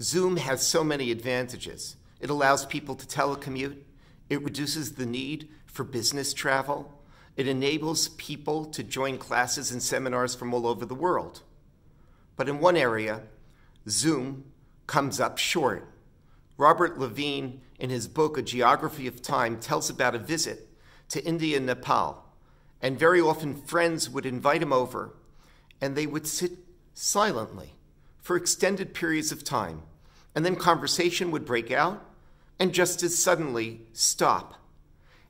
Zoom has so many advantages. It allows people to telecommute. It reduces the need for business travel. It enables people to join classes and seminars from all over the world. But in one area, Zoom comes up short. Robert Levine, in his book, A Geography of Time, tells about a visit to India and Nepal. And very often, friends would invite him over, and they would sit silently for extended periods of time, and then conversation would break out and just as suddenly stop.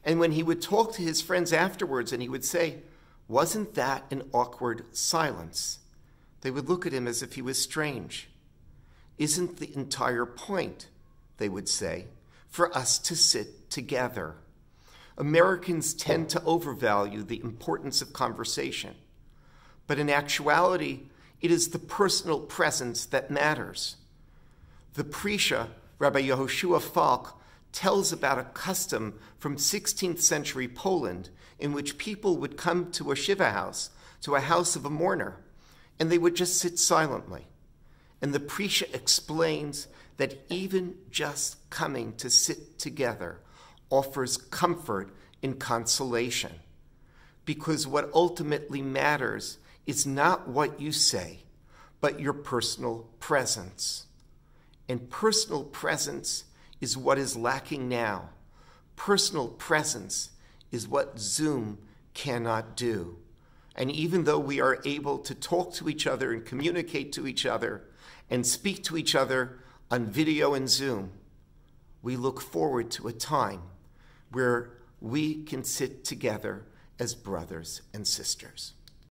And when he would talk to his friends afterwards and he would say, Wasn't that an awkward silence? They would look at him as if he was strange. Isn't the entire point, they would say, for us to sit together? Americans tend to overvalue the importance of conversation. But in actuality, it is the personal presence that matters. The Prisha, Rabbi Yehoshua Falk, tells about a custom from 16th century Poland in which people would come to a Shiva house, to a house of a mourner, and they would just sit silently. And the Prisha explains that even just coming to sit together offers comfort and consolation. Because what ultimately matters it's not what you say, but your personal presence. And personal presence is what is lacking now. Personal presence is what Zoom cannot do. And even though we are able to talk to each other and communicate to each other and speak to each other on video and Zoom, we look forward to a time where we can sit together as brothers and sisters.